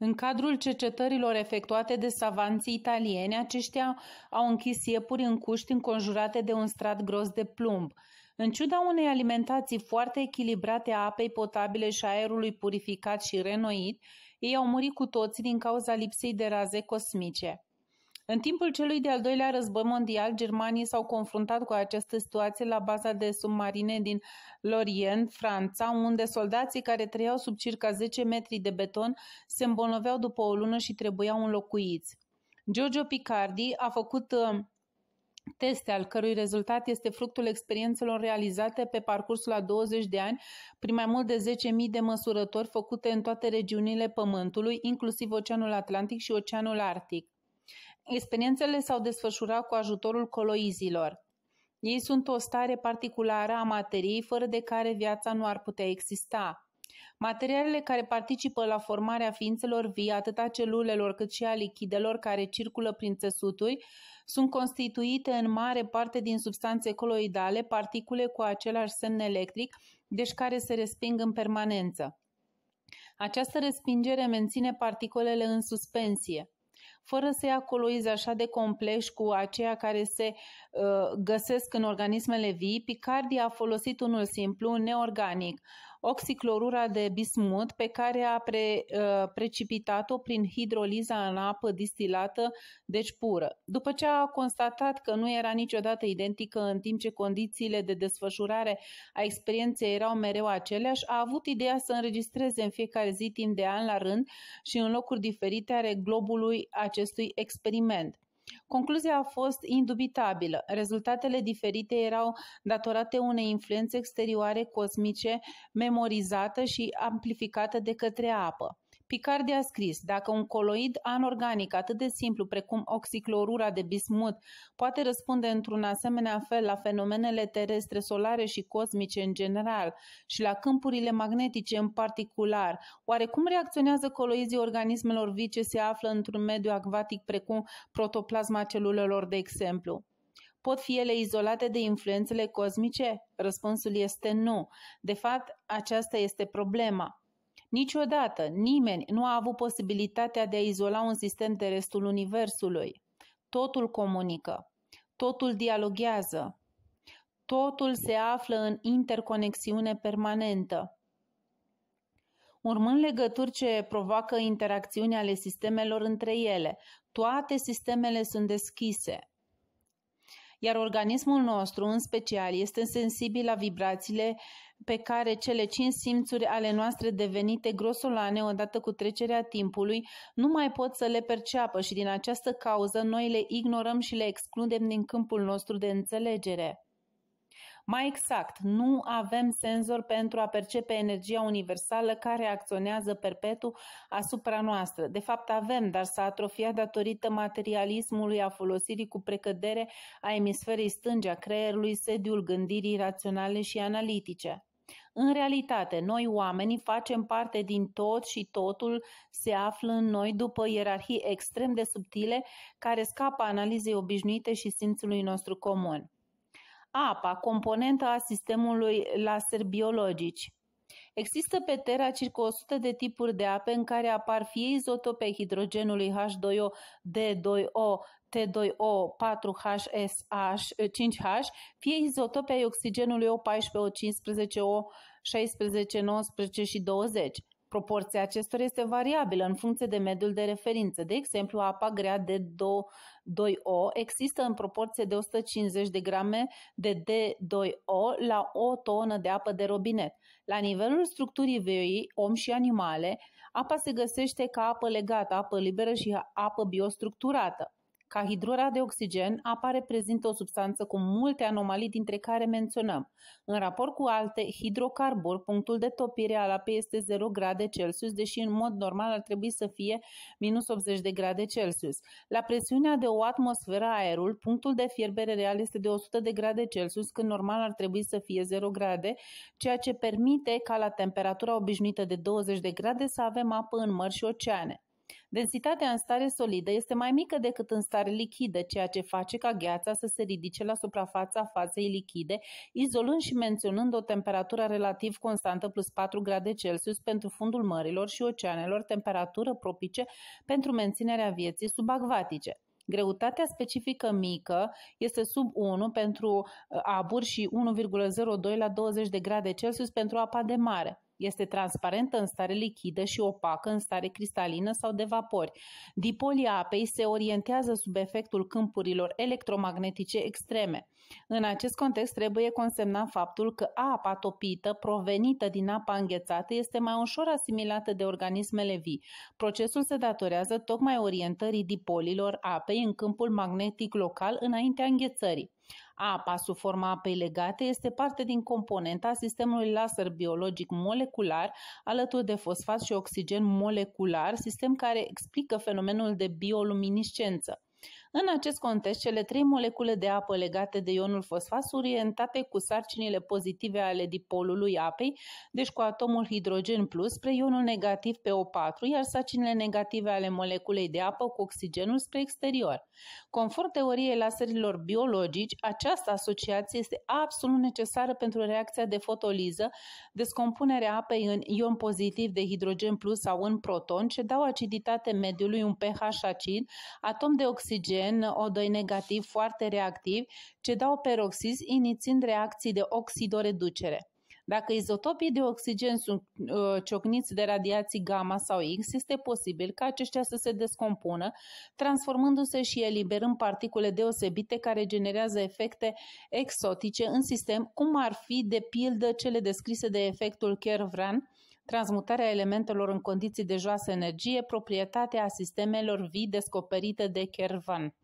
În cadrul cercetărilor efectuate de savanții italieni, aceștia au închis iepuri în cuști înconjurate de un strat gros de plumb. În ciuda unei alimentații foarte echilibrate a apei potabile și aerului purificat și renoit, ei au murit cu toții din cauza lipsei de raze cosmice. În timpul celui de-al doilea război mondial, germanii s-au confruntat cu această situație la baza de submarine din Lorient, Franța, unde soldații care trăiau sub circa 10 metri de beton se îmbolnăveau după o lună și trebuiau înlocuiți. Giorgio Picardi a făcut uh, teste, al cărui rezultat este fructul experiențelor realizate pe parcursul a 20 de ani prin mai mult de 10.000 de măsurători făcute în toate regiunile Pământului, inclusiv Oceanul Atlantic și Oceanul Arctic. Experiențele s-au desfășurat cu ajutorul coloizilor. Ei sunt o stare particulară a materiei fără de care viața nu ar putea exista. Materialele care participă la formarea ființelor vii, atât a celulelor cât și a lichidelor care circulă prin țesuturi, sunt constituite în mare parte din substanțe coloidale, particule cu același semn electric, deci care se resping în permanență. Această respingere menține particulele în suspensie fără să-i acoloize așa de complex cu aceia care se uh, găsesc în organismele vii, Picardi a folosit unul simplu, neorganic, oxiclorura de bismut pe care a pre, ă, precipitat-o prin hidroliza în apă distilată, deci pură. După ce a constatat că nu era niciodată identică în timp ce condițiile de desfășurare a experienței erau mereu aceleași, a avut ideea să înregistreze în fiecare zi timp de an la rând și în locuri diferite ale globului acestui experiment. Concluzia a fost indubitabilă. Rezultatele diferite erau datorate unei influențe exterioare cosmice memorizată și amplificată de către apă. Picardi a scris, dacă un coloid anorganic atât de simplu precum oxiclorura de bismut poate răspunde într-un asemenea fel la fenomenele terestre, solare și cosmice în general și la câmpurile magnetice în particular, oare cum reacționează coloizii organismelor vii ce se află într-un mediu acvatic precum protoplasma celulelor, de exemplu? Pot fi ele izolate de influențele cosmice? Răspunsul este nu. De fapt, aceasta este problema. Niciodată nimeni nu a avut posibilitatea de a izola un sistem de restul universului. Totul comunică, totul dialoghează, totul se află în interconexiune permanentă. Urmând legături ce provoacă interacțiuni ale sistemelor între ele, toate sistemele sunt deschise iar organismul nostru, în special, este sensibil la vibrațiile pe care cele cinci simțuri ale noastre devenite grosolane odată cu trecerea timpului nu mai pot să le perceapă și din această cauză noi le ignorăm și le excludem din câmpul nostru de înțelegere. Mai exact, nu avem senzor pentru a percepe energia universală care acționează perpetu asupra noastră. De fapt avem, dar s-a atrofiat datorită materialismului a folosirii cu precădere a emisferii stânge a creierului sediul gândirii raționale și analitice. În realitate, noi oamenii facem parte din tot și totul se află în noi după ierarhii extrem de subtile care scapă analizei obișnuite și simțului nostru comun. Apa, componenta a sistemului laser biologici. Există pe Terra circa 100 de tipuri de ape în care apar fie izotope hidrogenului H2O, D2O, T2O, 4HSH, 5H, fie izotope ai oxigenului O14, O15, O16, 19 și 20. Proporția acestor este variabilă în funcție de mediul de referință. De exemplu, apa grea de 2O există în proporție de 150 de grame de D2O la o tonă de apă de robinet. La nivelul structurii vieii, om și animale, apa se găsește ca apă legată, apă liberă și apă biostructurată. Ca hidrura de oxigen, apare prezintă o substanță cu multe anomalii dintre care menționăm. În raport cu alte hidrocarburi, punctul de topire al apei este 0 grade Celsius, deși în mod normal ar trebui să fie minus 80 de grade Celsius. La presiunea de o atmosferă aerul, punctul de fierbere real este de 100 de grade Celsius, când normal ar trebui să fie 0 grade, ceea ce permite ca la temperatura obișnuită de 20 de grade să avem apă în mări și oceane. Densitatea în stare solidă este mai mică decât în stare lichidă, ceea ce face ca gheața să se ridice la suprafața fazei lichide, izolând și menționând o temperatură relativ constantă plus 4 grade Celsius pentru fundul mărilor și oceanelor, temperatură propice pentru menținerea vieții subacvatice. Greutatea specifică mică este sub 1 pentru uh, abur și 1,02 la 20 de grade Celsius pentru apa de mare. Este transparentă în stare lichidă și opacă în stare cristalină sau de vapori. Dipolia apei se orientează sub efectul câmpurilor electromagnetice extreme. În acest context trebuie consemnat faptul că apa topită provenită din apa înghețată este mai ușor asimilată de organismele vii. Procesul se datorează tocmai orientării dipolilor apei în câmpul magnetic local înaintea înghețării. Apa, sub forma apei legate, este parte din componenta sistemului laser biologic molecular, alături de fosfat și oxigen molecular, sistem care explică fenomenul de bioluminiscență. În acest context, cele trei molecule de apă legate de ionul fosfat sunt orientate cu sarcinile pozitive ale dipolului apei, deci cu atomul hidrogen plus spre ionul negativ pe O4, iar sarcinile negative ale moleculei de apă cu oxigenul spre exterior. Conform teoriei laserilor biologici, această asociație este absolut necesară pentru reacția de fotoliză, descompunerea apei în ion pozitiv de hidrogen plus sau în proton, ce dau aciditate mediului un pH acid, atom de oxigen oxigen O2 negativ foarte reactiv, ce dau peroxizi inițind reacții de oxidoreducere. Dacă izotopii de oxigen sunt uh, ciocniți de radiații gamma sau X, este posibil ca aceștia să se descompună, transformându-se și eliberând particule deosebite care generează efecte exotice în sistem, cum ar fi, de pildă, cele descrise de efectul Kervran, transmutarea elementelor în condiții de joasă energie, proprietatea sistemelor vii descoperite de Kervan.